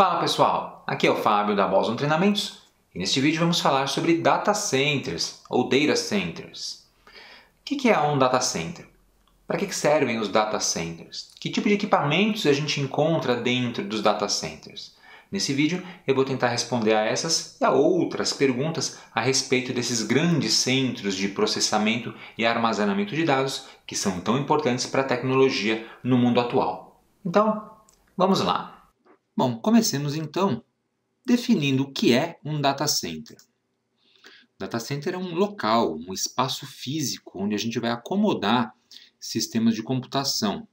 Fala pessoal, aqui é o Fábio da Boson Treinamentos e neste vídeo vamos falar sobre data centers ou data centers. O que é um data center? Para que servem os data centers? Que tipo de equipamentos a gente encontra dentro dos data centers? Nesse vídeo eu vou tentar responder a essas e a outras perguntas a respeito desses grandes centros de processamento e armazenamento de dados que são tão importantes para a tecnologia no mundo atual. Então, vamos lá! Bom, comecemos então definindo o que é um data center. Data center é um local, um espaço físico onde a gente vai acomodar sistemas de computação.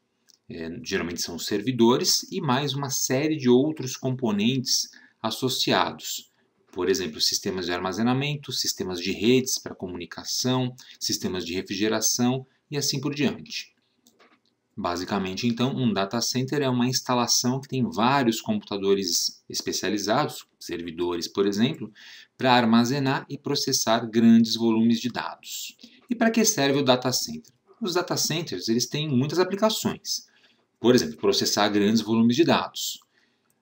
É, geralmente são servidores e mais uma série de outros componentes associados. Por exemplo, sistemas de armazenamento, sistemas de redes para comunicação, sistemas de refrigeração e assim por diante. Basicamente, então, um data center é uma instalação que tem vários computadores especializados, servidores, por exemplo, para armazenar e processar grandes volumes de dados. E para que serve o data center? Os data centers eles têm muitas aplicações. Por exemplo, processar grandes volumes de dados,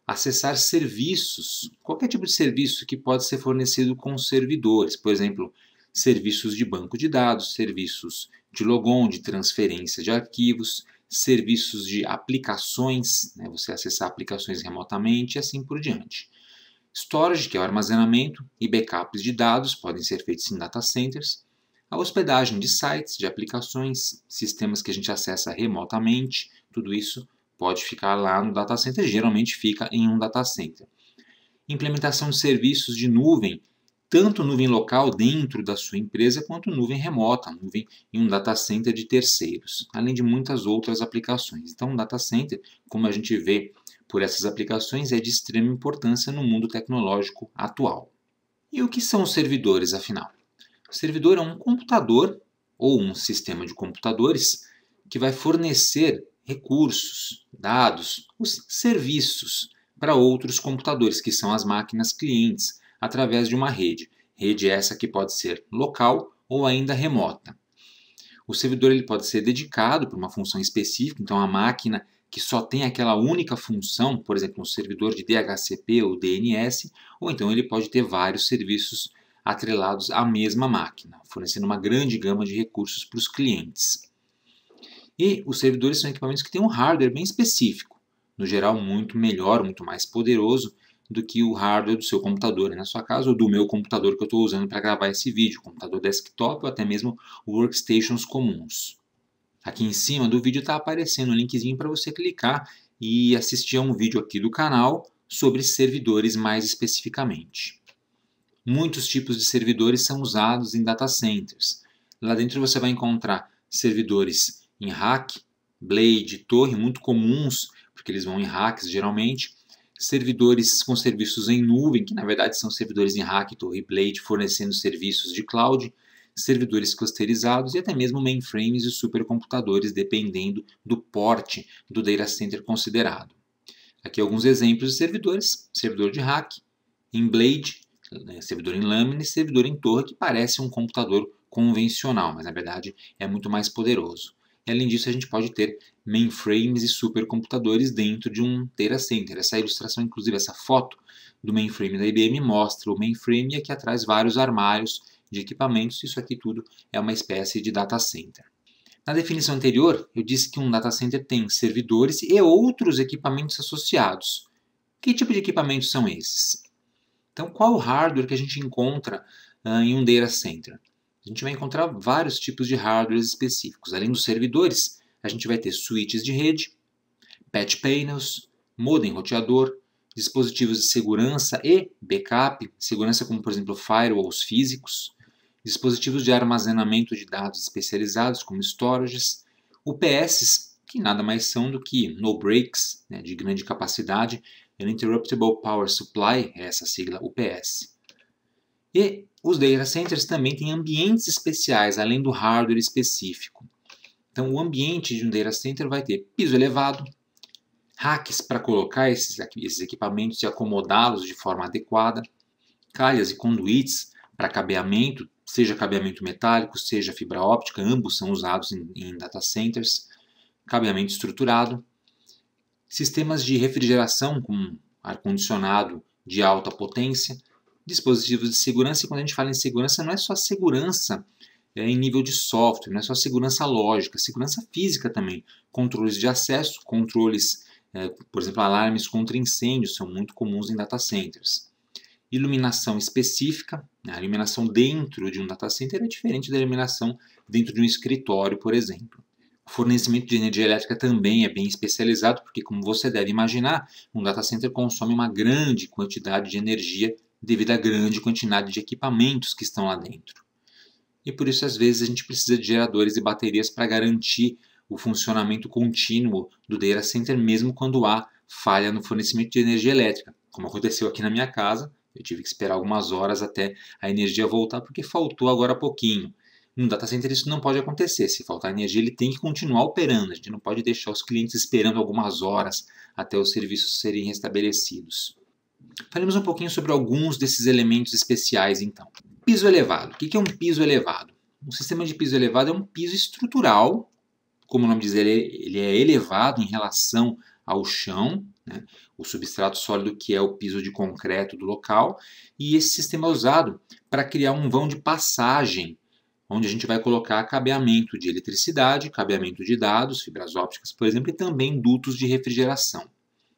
acessar serviços, qualquer tipo de serviço que pode ser fornecido com servidores, por exemplo, serviços de banco de dados, serviços de logon, de transferência de arquivos, serviços de aplicações, né, você acessar aplicações remotamente e assim por diante. Storage, que é o armazenamento, e backups de dados podem ser feitos em data centers. A hospedagem de sites, de aplicações, sistemas que a gente acessa remotamente, tudo isso pode ficar lá no data center, geralmente fica em um data center. Implementação de serviços de nuvem, tanto nuvem local dentro da sua empresa quanto nuvem remota, nuvem em um data center de terceiros, além de muitas outras aplicações. Então, um data center, como a gente vê por essas aplicações, é de extrema importância no mundo tecnológico atual. E o que são os servidores, afinal? O servidor é um computador ou um sistema de computadores que vai fornecer recursos, dados, os serviços para outros computadores, que são as máquinas clientes através de uma rede, rede essa que pode ser local ou ainda remota. O servidor ele pode ser dedicado para uma função específica, então a máquina que só tem aquela única função, por exemplo, um servidor de DHCP ou DNS, ou então ele pode ter vários serviços atrelados à mesma máquina, fornecendo uma grande gama de recursos para os clientes. E os servidores são equipamentos que têm um hardware bem específico, no geral muito melhor, muito mais poderoso do que o hardware do seu computador né? na sua casa ou do meu computador que eu estou usando para gravar esse vídeo, computador desktop ou até mesmo workstations comuns. Aqui em cima do vídeo está aparecendo um linkzinho para você clicar e assistir a um vídeo aqui do canal sobre servidores mais especificamente. Muitos tipos de servidores são usados em data centers. Lá dentro você vai encontrar servidores em rack, blade, torre, muito comuns, porque eles vão em racks geralmente, servidores com serviços em nuvem, que na verdade são servidores em rack, torre blade, fornecendo serviços de cloud, servidores clusterizados e até mesmo mainframes e supercomputadores, dependendo do porte do data center considerado. Aqui alguns exemplos de servidores: servidor de rack, em blade, né, servidor em lâmina e servidor em torre, que parece um computador convencional, mas na verdade é muito mais poderoso. Além disso, a gente pode ter mainframes e supercomputadores dentro de um data center. Essa ilustração, inclusive, essa foto do mainframe da IBM mostra o mainframe e aqui atrás vários armários de equipamentos. Isso aqui tudo é uma espécie de data center. Na definição anterior, eu disse que um data center tem servidores e outros equipamentos associados. Que tipo de equipamentos são esses? Então, qual o hardware que a gente encontra uh, em um data center? a gente vai encontrar vários tipos de hardwares específicos. Além dos servidores, a gente vai ter switches de rede, patch panels, modem roteador, dispositivos de segurança e backup, segurança como por exemplo firewalls físicos, dispositivos de armazenamento de dados especializados como storages, UPSs que nada mais são do que no breaks, né, de grande capacidade, Uninterruptible Power Supply, é essa sigla UPS. E os data centers também têm ambientes especiais, além do hardware específico. Então, o ambiente de um data center vai ter piso elevado, racks para colocar esses, esses equipamentos e acomodá-los de forma adequada, calhas e conduítes para cabeamento, seja cabeamento metálico, seja fibra óptica, ambos são usados em, em data centers, cabeamento estruturado, sistemas de refrigeração com ar-condicionado de alta potência, dispositivos de segurança, e quando a gente fala em segurança, não é só segurança é, em nível de software, não é só segurança lógica, segurança física também. Controles de acesso, controles, é, por exemplo, alarmes contra incêndios são muito comuns em data centers. Iluminação específica, né, a iluminação dentro de um data center é diferente da iluminação dentro de um escritório, por exemplo. O fornecimento de energia elétrica também é bem especializado, porque, como você deve imaginar, um data center consome uma grande quantidade de energia devido à grande quantidade de equipamentos que estão lá dentro. E por isso, às vezes, a gente precisa de geradores e baterias para garantir o funcionamento contínuo do data center, mesmo quando há falha no fornecimento de energia elétrica, como aconteceu aqui na minha casa. Eu tive que esperar algumas horas até a energia voltar, porque faltou agora pouquinho. No data center isso não pode acontecer. Se faltar energia, ele tem que continuar operando. A gente não pode deixar os clientes esperando algumas horas até os serviços serem restabelecidos. Falemos um pouquinho sobre alguns desses elementos especiais, então. Piso elevado. O que é um piso elevado? Um sistema de piso elevado é um piso estrutural, como o nome diz, é, ele é elevado em relação ao chão, né? o substrato sólido que é o piso de concreto do local, e esse sistema é usado para criar um vão de passagem, onde a gente vai colocar cabeamento de eletricidade, cabeamento de dados, fibras ópticas, por exemplo, e também dutos de refrigeração.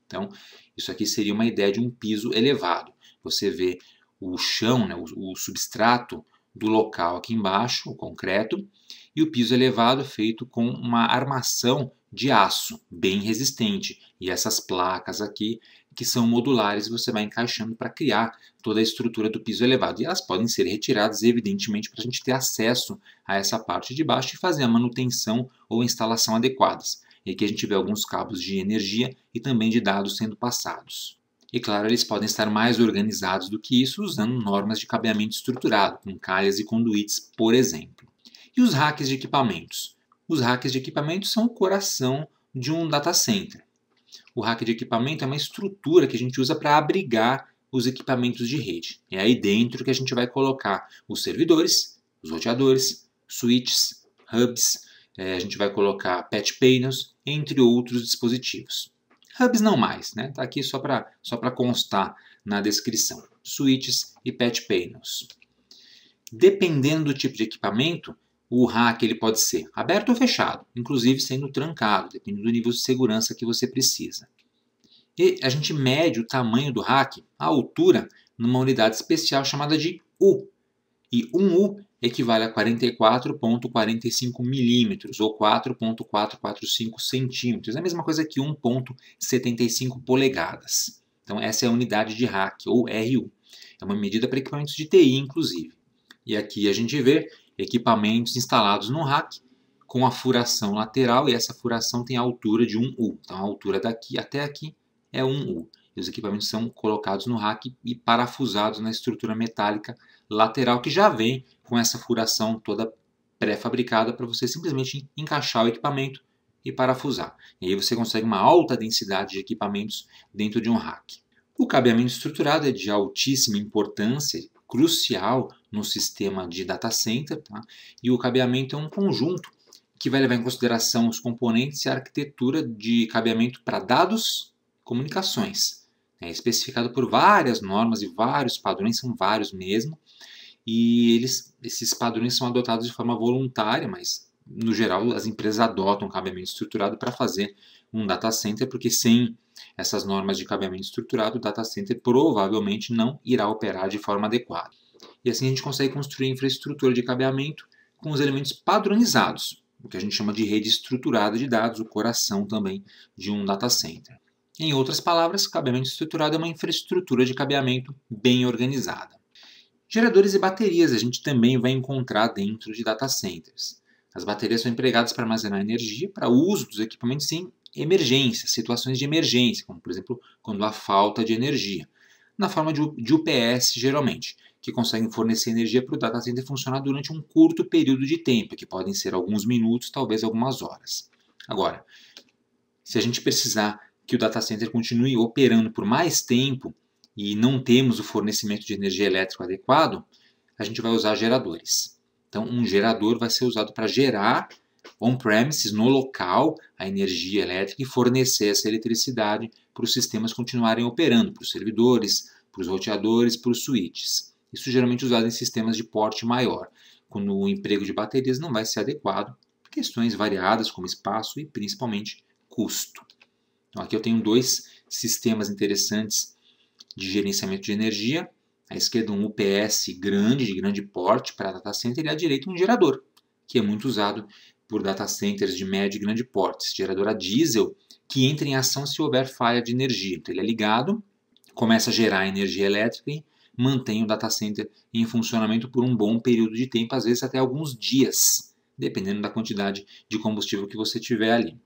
Então, isso aqui seria uma ideia de um piso elevado. Você vê o chão, né, o, o substrato do local aqui embaixo, o concreto, e o piso elevado é feito com uma armação de aço bem resistente. E essas placas aqui, que são modulares, você vai encaixando para criar toda a estrutura do piso elevado. E elas podem ser retiradas, evidentemente, para a gente ter acesso a essa parte de baixo e fazer a manutenção ou instalação adequadas. E aqui a gente vê alguns cabos de energia e também de dados sendo passados. E claro, eles podem estar mais organizados do que isso usando normas de cabeamento estruturado, com calhas e conduítes, por exemplo. E os hacks de equipamentos? Os hacks de equipamentos são o coração de um data center. O hack de equipamento é uma estrutura que a gente usa para abrigar os equipamentos de rede. É aí dentro que a gente vai colocar os servidores, os roteadores, switches, hubs, é, a gente vai colocar Patch Panels, entre outros dispositivos. Hubs não mais, né? Tá aqui só para só constar na descrição. Switches e Patch Panels. Dependendo do tipo de equipamento, o rack ele pode ser aberto ou fechado, inclusive sendo trancado, dependendo do nível de segurança que você precisa. E a gente mede o tamanho do rack, a altura, numa unidade especial chamada de U. E um U equivale a 44,45 milímetros ou 4,445 centímetros, é a mesma coisa que 1,75 polegadas. Então, essa é a unidade de rack, ou RU. É uma medida para equipamentos de TI, inclusive. E aqui a gente vê equipamentos instalados no rack com a furação lateral, e essa furação tem a altura de 1U. Então, a altura daqui até aqui é 1U. E os equipamentos são colocados no rack e parafusados na estrutura metálica lateral que já vem com essa furação toda pré-fabricada para você simplesmente encaixar o equipamento e parafusar. E aí você consegue uma alta densidade de equipamentos dentro de um rack. O cabeamento estruturado é de altíssima importância, crucial no sistema de data center, tá? e o cabeamento é um conjunto que vai levar em consideração os componentes e a arquitetura de cabeamento para dados, comunicações, é especificado por várias normas e vários padrões, são vários mesmo, e eles, esses padrões são adotados de forma voluntária, mas no geral as empresas adotam cabeamento estruturado para fazer um data center, porque sem essas normas de cabeamento estruturado, o data center provavelmente não irá operar de forma adequada. E assim a gente consegue construir infraestrutura de cabeamento com os elementos padronizados, o que a gente chama de rede estruturada de dados, o coração também de um data center. Em outras palavras, cabeamento estruturado é uma infraestrutura de cabeamento bem organizada. Geradores e baterias a gente também vai encontrar dentro de data centers. As baterias são empregadas para armazenar energia para uso dos equipamentos em emergências, situações de emergência, como por exemplo quando há falta de energia, na forma de UPS geralmente, que conseguem fornecer energia para o data center funcionar durante um curto período de tempo, que podem ser alguns minutos, talvez algumas horas. Agora, se a gente precisar que o data center continue operando por mais tempo e não temos o fornecimento de energia elétrica adequado, a gente vai usar geradores. Então, um gerador vai ser usado para gerar on-premises, no local, a energia elétrica e fornecer essa eletricidade para os sistemas continuarem operando, para os servidores, para os roteadores, para os switches. Isso geralmente é usado em sistemas de porte maior, quando o emprego de baterias não vai ser adequado, por questões variadas como espaço e principalmente custo. Então, aqui eu tenho dois sistemas interessantes de gerenciamento de energia. À esquerda, um UPS grande, de grande porte, para data center, e à direita, um gerador, que é muito usado por data centers de médio e grande porte. Esse gerador a diesel que entra em ação se houver falha de energia. Então, ele é ligado, começa a gerar energia elétrica e mantém o data center em funcionamento por um bom período de tempo, às vezes até alguns dias, dependendo da quantidade de combustível que você tiver ali.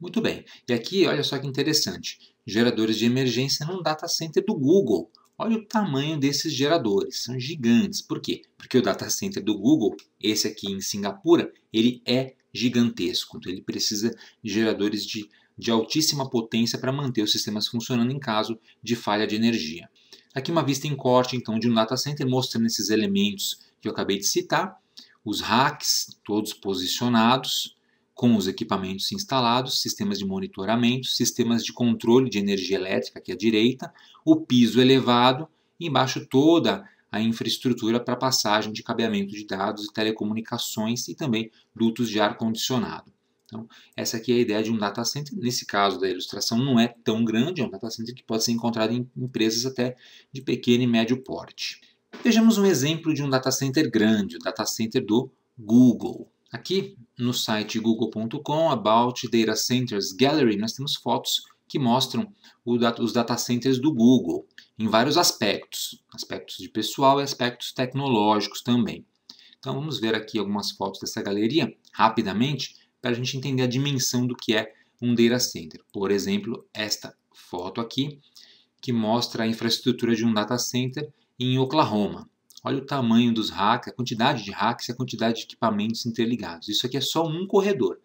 Muito bem. E aqui, olha só que interessante. Geradores de emergência num data center do Google. Olha o tamanho desses geradores, são gigantes. Por quê? Porque o data center do Google, esse aqui em Singapura, ele é gigantesco. Então ele precisa de geradores de, de altíssima potência para manter os sistemas funcionando em caso de falha de energia. Aqui uma vista em corte então de um data center mostrando esses elementos que eu acabei de citar, os racks todos posicionados, com os equipamentos instalados, sistemas de monitoramento, sistemas de controle de energia elétrica aqui à direita, o piso elevado e embaixo toda a infraestrutura para passagem de cabeamento de dados e telecomunicações e também dutos de ar condicionado. Então, essa aqui é a ideia de um data center. Nesse caso da ilustração, não é tão grande, é um data center que pode ser encontrado em empresas até de pequeno e médio porte. Vejamos um exemplo de um data center grande, o data center do Google. Aqui no site google.com, About Data Centers Gallery, nós temos fotos que mostram os data centers do Google em vários aspectos, aspectos de pessoal e aspectos tecnológicos também. Então vamos ver aqui algumas fotos dessa galeria rapidamente para a gente entender a dimensão do que é um data center. Por exemplo, esta foto aqui que mostra a infraestrutura de um data center em Oklahoma. Olha o tamanho dos racks, a quantidade de racks e a quantidade de equipamentos interligados. Isso aqui é só um corredor.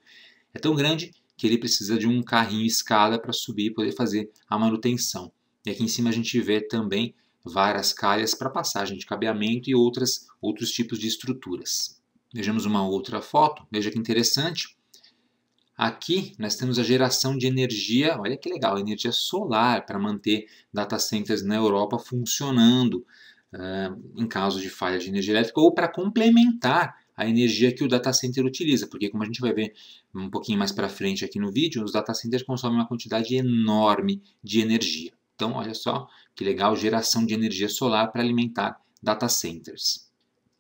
É tão grande que ele precisa de um carrinho escada para subir e poder fazer a manutenção. E aqui em cima a gente vê também várias calhas para passagem de cabeamento e outras, outros tipos de estruturas. Vejamos uma outra foto, veja que interessante. Aqui nós temos a geração de energia, olha que legal, energia solar para manter data centers na Europa funcionando em caso de falha de energia elétrica ou para complementar a energia que o data center utiliza, porque como a gente vai ver um pouquinho mais para frente aqui no vídeo, os data centers consomem uma quantidade enorme de energia. Então, olha só que legal, geração de energia solar para alimentar data centers.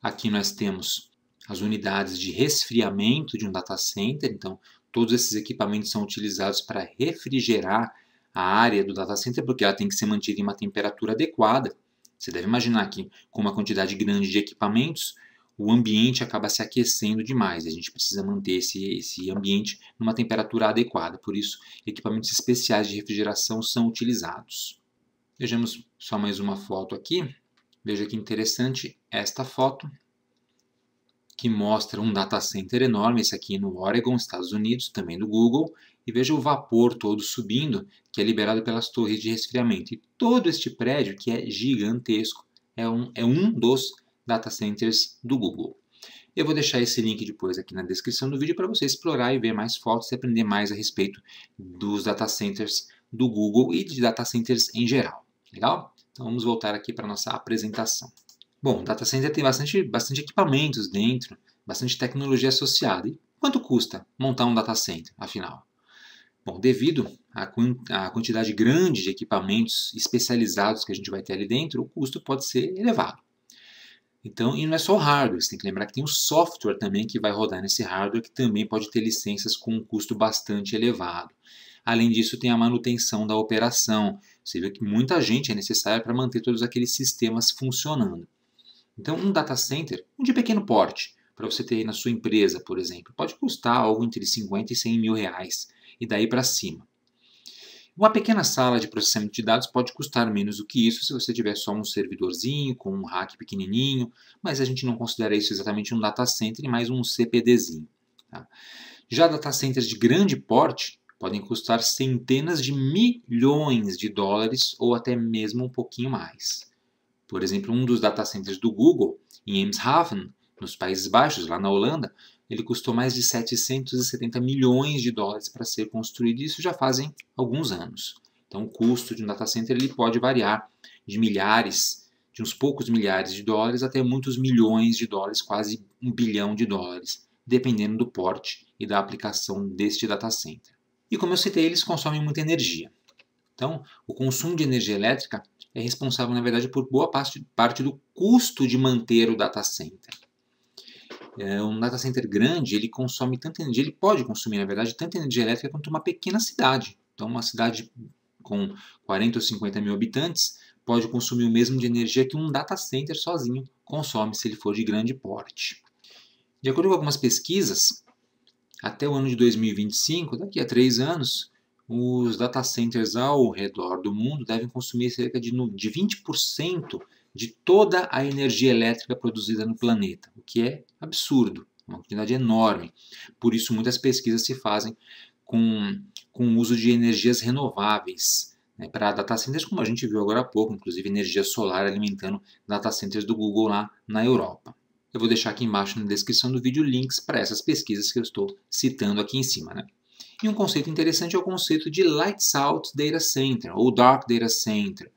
Aqui nós temos as unidades de resfriamento de um data center, então todos esses equipamentos são utilizados para refrigerar a área do data center, porque ela tem que ser mantida em uma temperatura adequada. Você deve imaginar que, com uma quantidade grande de equipamentos, o ambiente acaba se aquecendo demais. A gente precisa manter esse, esse ambiente numa temperatura adequada. Por isso, equipamentos especiais de refrigeração são utilizados. Vejamos só mais uma foto aqui. Veja que interessante esta foto, que mostra um data center enorme, esse aqui no Oregon, Estados Unidos, também do Google, e veja o vapor todo subindo, que é liberado pelas torres de resfriamento. E todo este prédio, que é gigantesco, é um, é um dos data centers do Google. Eu vou deixar esse link depois aqui na descrição do vídeo para você explorar e ver mais fotos e aprender mais a respeito dos data centers do Google e de data centers em geral. Legal? Então vamos voltar aqui para a nossa apresentação. Bom, o data center tem bastante, bastante equipamentos dentro, bastante tecnologia associada. E quanto custa montar um data center, afinal? Bom, devido à quantidade grande de equipamentos especializados que a gente vai ter ali dentro, o custo pode ser elevado. Então, e não é só o hardware, você tem que lembrar que tem o software também que vai rodar nesse hardware, que também pode ter licenças com um custo bastante elevado. Além disso, tem a manutenção da operação. Você vê que muita gente é necessária para manter todos aqueles sistemas funcionando. Então, um data center, um de pequeno porte, para você ter na sua empresa, por exemplo, pode custar algo entre 50 e 100 mil reais e daí para cima. Uma pequena sala de processamento de dados pode custar menos do que isso se você tiver só um servidorzinho com um rack pequenininho, mas a gente não considera isso exatamente um data center, mais um CPDzinho. Tá? Já data centers de grande porte podem custar centenas de milhões de dólares ou até mesmo um pouquinho mais. Por exemplo, um dos data centers do Google, em Eemshaven, nos Países Baixos, lá na Holanda, ele custou mais de 770 milhões de dólares para ser construído, e isso já fazem alguns anos. Então, o custo de um data center ele pode variar de milhares, de uns poucos milhares de dólares até muitos milhões de dólares, quase um bilhão de dólares, dependendo do porte e da aplicação deste data center. E como eu citei, eles consomem muita energia. Então, o consumo de energia elétrica é responsável, na verdade, por boa parte, parte do custo de manter o data center é, um data center grande, ele consome tanta energia, ele pode consumir, na verdade, tanta energia elétrica quanto uma pequena cidade. Então, uma cidade com 40 ou 50 mil habitantes pode consumir o mesmo de energia que um data center sozinho consome se ele for de grande porte. De acordo com algumas pesquisas, até o ano de 2025, daqui a três anos, os data centers ao redor do mundo devem consumir cerca de 20% de toda a energia elétrica produzida no planeta, o que é absurdo, uma quantidade enorme. Por isso, muitas pesquisas se fazem com, com o uso de energias renováveis né, para data centers, como a gente viu agora há pouco, inclusive energia solar alimentando data centers do Google lá na Europa. Eu vou deixar aqui embaixo na descrição do vídeo links para essas pesquisas que eu estou citando aqui em cima. Né? E um conceito interessante é o conceito de Lights Out Data Center, ou Dark Data Center,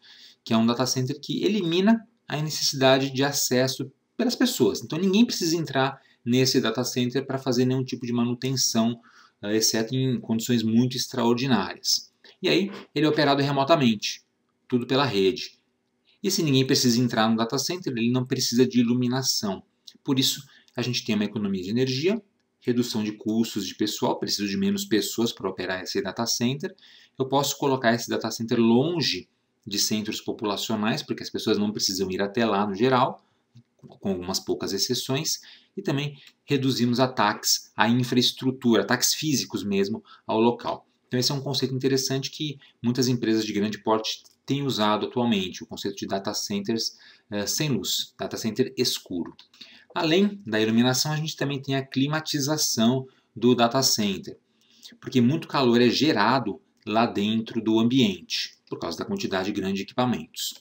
que é um data center que elimina a necessidade de acesso pelas pessoas. Então ninguém precisa entrar nesse data center para fazer nenhum tipo de manutenção, eh, exceto em condições muito extraordinárias. E aí ele é operado remotamente, tudo pela rede. E se ninguém precisa entrar no data center, ele não precisa de iluminação. Por isso, a gente tem uma economia de energia, redução de custos de pessoal, preciso de menos pessoas para operar esse data center. Eu posso colocar esse data center longe de centros populacionais, porque as pessoas não precisam ir até lá no geral, com algumas poucas exceções, e também reduzimos ataques à infraestrutura, ataques físicos mesmo ao local. Então, esse é um conceito interessante que muitas empresas de grande porte têm usado atualmente, o conceito de data centers eh, sem luz, data center escuro. Além da iluminação, a gente também tem a climatização do data center, porque muito calor é gerado lá dentro do ambiente por causa da quantidade grande de equipamentos.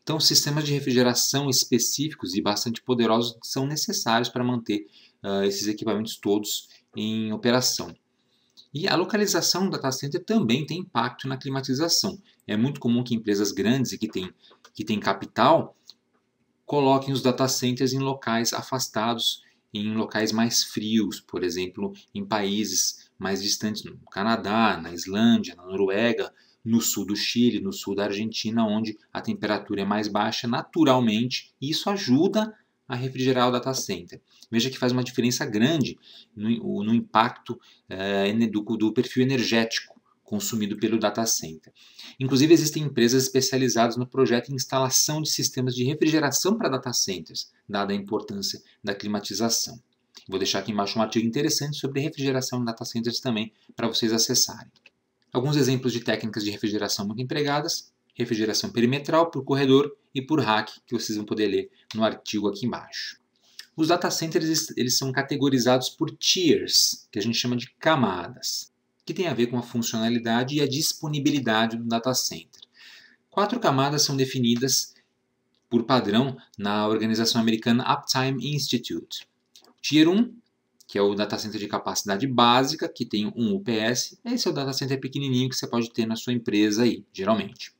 Então, sistemas de refrigeração específicos e bastante poderosos são necessários para manter uh, esses equipamentos todos em operação. E a localização da data center também tem impacto na climatização. É muito comum que empresas grandes e que têm que tem capital coloquem os data centers em locais afastados, em locais mais frios, por exemplo, em países mais distantes, no Canadá, na Islândia, na Noruega, no sul do Chile, no sul da Argentina, onde a temperatura é mais baixa naturalmente, e isso ajuda a refrigerar o data center. Veja que faz uma diferença grande no, no impacto é, do, do perfil energético consumido pelo data center. Inclusive, existem empresas especializadas no projeto e instalação de sistemas de refrigeração para data centers, dada a importância da climatização. Vou deixar aqui embaixo um artigo interessante sobre refrigeração em data centers também para vocês acessarem. Alguns exemplos de técnicas de refrigeração muito empregadas: refrigeração perimetral por corredor e por rack, que vocês vão poder ler no artigo aqui embaixo. Os data centers eles são categorizados por tiers, que a gente chama de camadas, que tem a ver com a funcionalidade e a disponibilidade do data center. Quatro camadas são definidas por padrão na organização americana Uptime Institute. Tier 1 que é o data center de capacidade básica, que tem um UPS. Esse é o data center pequenininho que você pode ter na sua empresa aí, geralmente.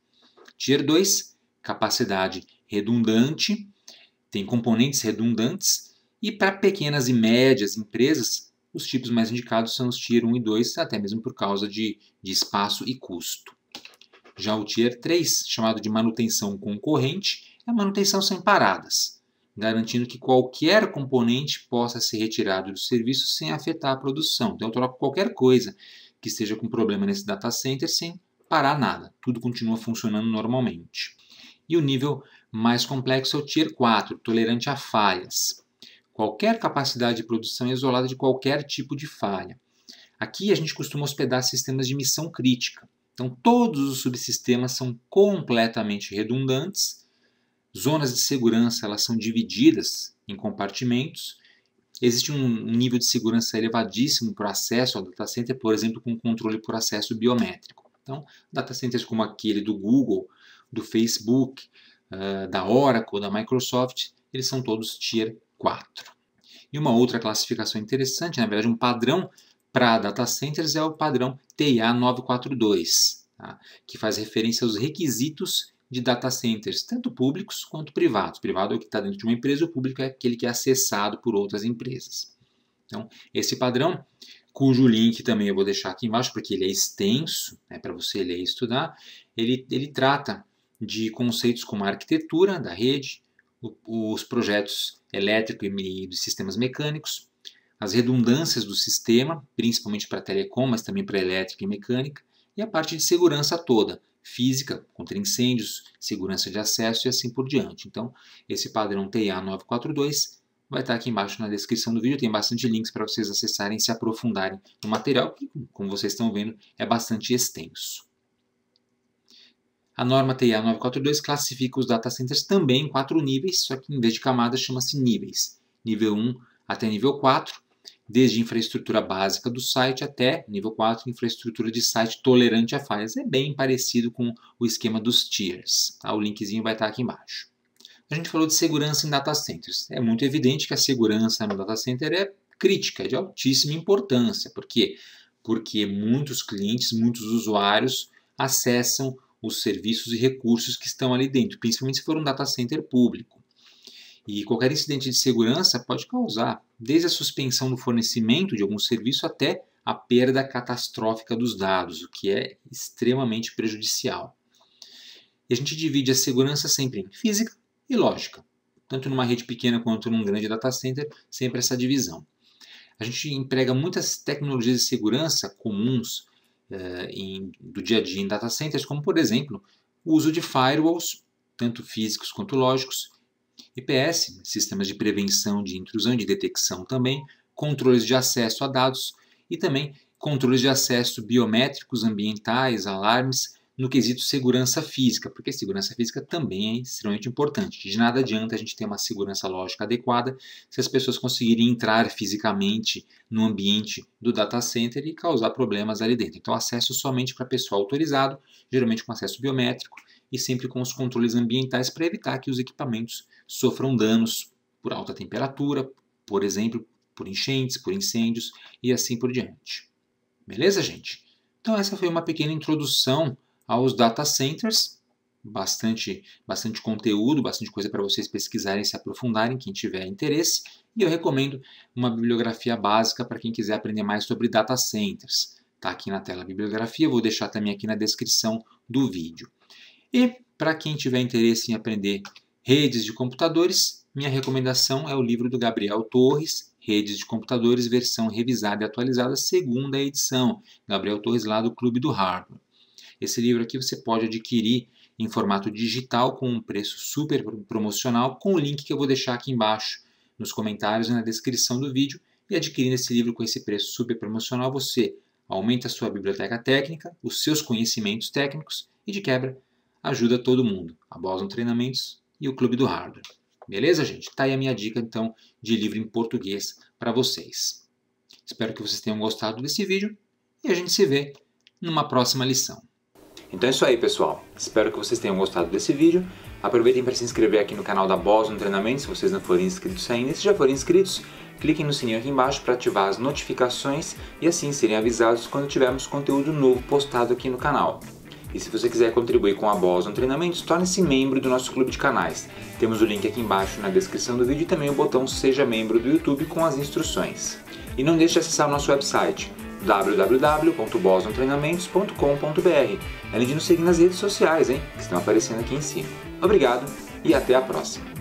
Tier 2, capacidade redundante, tem componentes redundantes. E para pequenas e médias empresas, os tipos mais indicados são os Tier 1 e 2, até mesmo por causa de, de espaço e custo. Já o Tier 3, chamado de manutenção concorrente, é manutenção sem paradas garantindo que qualquer componente possa ser retirado do serviço sem afetar a produção. Então, eu troco qualquer coisa que esteja com problema nesse data center sem parar nada. Tudo continua funcionando normalmente. E o nível mais complexo é o Tier 4, tolerante a falhas. Qualquer capacidade de produção é isolada de qualquer tipo de falha. Aqui a gente costuma hospedar sistemas de missão crítica. Então, todos os subsistemas são completamente redundantes Zonas de segurança elas são divididas em compartimentos. Existe um nível de segurança elevadíssimo para acesso ao data center, por exemplo, com controle por acesso biométrico. Então, data centers como aquele do Google, do Facebook, eh, da Oracle, da Microsoft, eles são todos Tier 4. E uma outra classificação interessante, na verdade, um padrão para data centers é o padrão TIA 942, tá? que faz referência aos requisitos de data centers, tanto públicos quanto privados. O privado é o que está dentro de uma empresa, o público é aquele que é acessado por outras empresas. Então, esse padrão, cujo link também eu vou deixar aqui embaixo, porque ele é extenso, né, para você ler e estudar, ele, ele trata de conceitos como a arquitetura da rede, os projetos elétrico e de sistemas mecânicos, as redundâncias do sistema, principalmente para telecom, mas também para elétrica e mecânica, e a parte de segurança toda, física, contra incêndios, segurança de acesso e assim por diante. Então, esse padrão TA942 vai estar tá aqui embaixo na descrição do vídeo, tem bastante links para vocês acessarem e se aprofundarem no material, que, como vocês estão vendo, é bastante extenso. A norma TA 942 classifica os data centers também em quatro níveis, só que em vez de camadas chama-se níveis. Nível 1 até nível 4, desde infraestrutura básica do site até nível 4, infraestrutura de site tolerante a falhas. É bem parecido com o esquema dos tiers. Tá? O linkzinho vai estar aqui embaixo. A gente falou de segurança em data centers. É muito evidente que a segurança no data center é crítica, é de altíssima importância. Por quê? Porque muitos clientes, muitos usuários acessam os serviços e recursos que estão ali dentro, principalmente se for um data center público. E qualquer incidente de segurança pode causar, desde a suspensão do fornecimento de algum serviço até a perda catastrófica dos dados, o que é extremamente prejudicial. E a gente divide a segurança sempre em física e lógica. Tanto numa rede pequena quanto num grande data center, sempre essa divisão. A gente emprega muitas tecnologias de segurança comuns eh, em, do dia a dia em data centers, como por exemplo o uso de firewalls, tanto físicos quanto lógicos, IPS, sistemas de prevenção de intrusão e de detecção também, controles de acesso a dados e também controles de acesso biométricos, ambientais, alarmes, no quesito segurança física, porque segurança física também é extremamente importante. De nada adianta a gente ter uma segurança lógica adequada se as pessoas conseguirem entrar fisicamente no ambiente do data center e causar problemas ali dentro. Então, acesso somente para pessoal autorizado, geralmente com acesso biométrico e sempre com os controles ambientais para evitar que os equipamentos sofram danos por alta temperatura, por exemplo, por enchentes, por incêndios e assim por diante. Beleza, gente? Então essa foi uma pequena introdução aos data centers, bastante bastante conteúdo, bastante coisa para vocês pesquisarem, se aprofundarem, quem tiver interesse, e eu recomendo uma bibliografia básica para quem quiser aprender mais sobre data centers. Está aqui na tela a bibliografia, vou deixar também aqui na descrição do vídeo. E para quem tiver interesse em aprender redes de computadores, minha recomendação é o livro do Gabriel Torres, Redes de Computadores, versão revisada e atualizada, segunda edição. Gabriel Torres, lá do Clube do Hardware. Esse livro aqui você pode adquirir em formato digital com um preço super promocional, com o link que eu vou deixar aqui embaixo nos comentários e na descrição do vídeo. E adquirindo esse livro com esse preço super promocional, você aumenta a sua biblioteca técnica, os seus conhecimentos técnicos e, de quebra, ajuda todo mundo. A Boston Treinamentos e o Clube do Hardware. Beleza, gente? Tá aí a minha dica, então, de livro em português para vocês. Espero que vocês tenham gostado desse vídeo e a gente se vê numa próxima lição. Então é isso aí, pessoal. Espero que vocês tenham gostado desse vídeo. Aproveitem para se inscrever aqui no canal da Boson Treinamentos. se vocês não forem inscritos ainda. E se já forem inscritos, cliquem no sininho aqui embaixo para ativar as notificações e assim serem avisados quando tivermos conteúdo novo postado aqui no canal. E se você quiser contribuir com a Boson Treinamentos, torne-se membro do nosso clube de canais. Temos o link aqui embaixo na descrição do vídeo e também o botão Seja Membro do YouTube com as instruções. E não deixe de acessar o nosso website www.bosontreinamentos.com.br, além de nos seguir nas redes sociais, hein, que estão aparecendo aqui em cima. Obrigado e até a próxima!